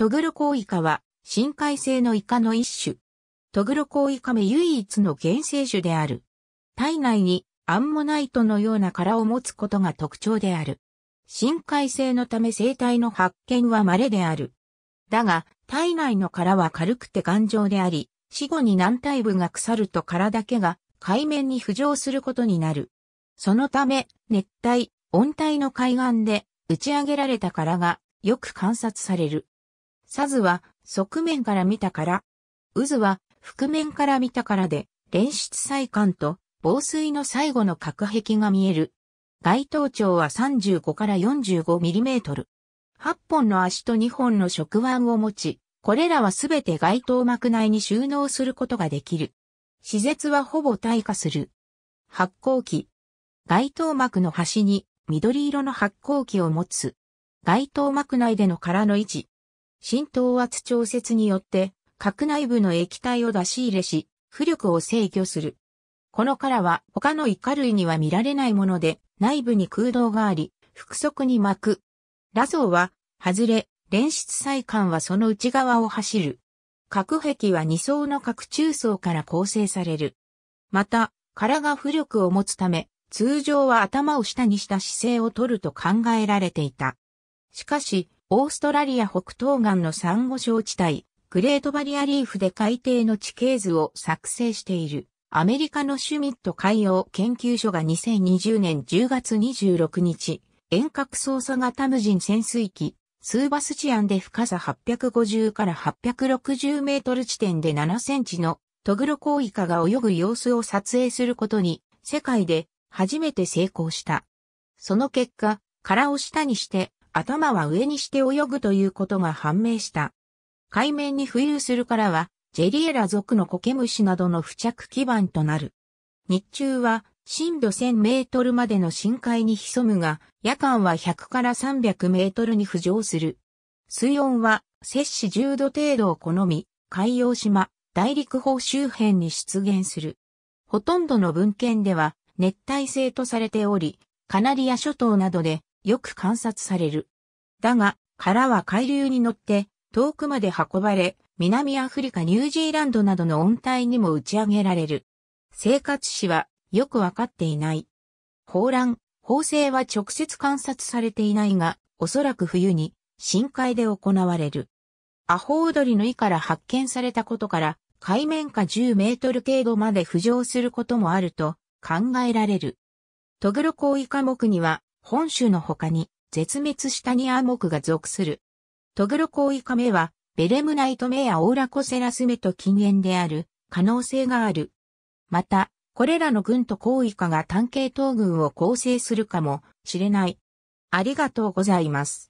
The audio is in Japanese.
トグロコウイカは深海性のイカの一種。トグロコウイカ目唯一の原生種である。体内にアンモナイトのような殻を持つことが特徴である。深海性のため生態の発見は稀である。だが、体内の殻は軽くて頑丈であり、死後に軟体部が腐ると殻だけが海面に浮上することになる。そのため、熱帯、温帯の海岸で打ち上げられた殻がよく観察される。サズは側面から見たから、渦は覆面から見たからで、連出祭管と防水の最後の隔壁が見える。街頭長は35から4 5トル。8本の足と2本の触腕を持ち、これらはすべて街頭膜内に収納することができる。施設はほぼ退化する。発光器。街頭膜の端に緑色の発光器を持つ。街頭膜内での殻の位置、浸透圧調節によって、核内部の液体を出し入れし、浮力を制御する。この殻は他のイカ類には見られないもので、内部に空洞があり、腹側に巻く。ラゾーは、外れ、連出細管はその内側を走る。核壁は2層の核中層から構成される。また、殻が浮力を持つため、通常は頭を下にした姿勢をとると考えられていた。しかし、オーストラリア北東岸の珊瑚礁地帯、グレートバリアリーフで海底の地形図を作成している。アメリカのシュミット海洋研究所が2020年10月26日、遠隔操作型無人潜水機、スーバスチアンで深さ850から860メートル地点で7センチのトグロコウイカが泳ぐ様子を撮影することに世界で初めて成功した。その結果、殻を下にして頭は上にして泳ぐということが判明した。海面に浮遊するからは、ジェリエラ族のコケムシなどの付着基盤となる。日中は深度1000メートルまでの深海に潜むが、夜間は100から300メートルに浮上する。水温は摂氏10度程度を好み、海洋島、大陸方周辺に出現する。ほとんどの文献では熱帯性とされており、カナリア諸島などでよく観察される。だが、殻は海流に乗って遠くまで運ばれ、南アフリカニュージーランドなどの温帯にも打ち上げられる。生活史はよくわかっていない。放卵、放生は直接観察されていないが、おそらく冬に深海で行われる。アホウドリの胃から発見されたことから、海面下10メートル程度まで浮上することもあると考えられる。トグロコイ科目には本州の他に絶滅したニアモクが属する。トグロコウイカ目は、ベレムナイトメやオーラコセラス目と禁煙である可能性がある。また、これらの群とコウイカが単系統群を構成するかもしれない。ありがとうございます。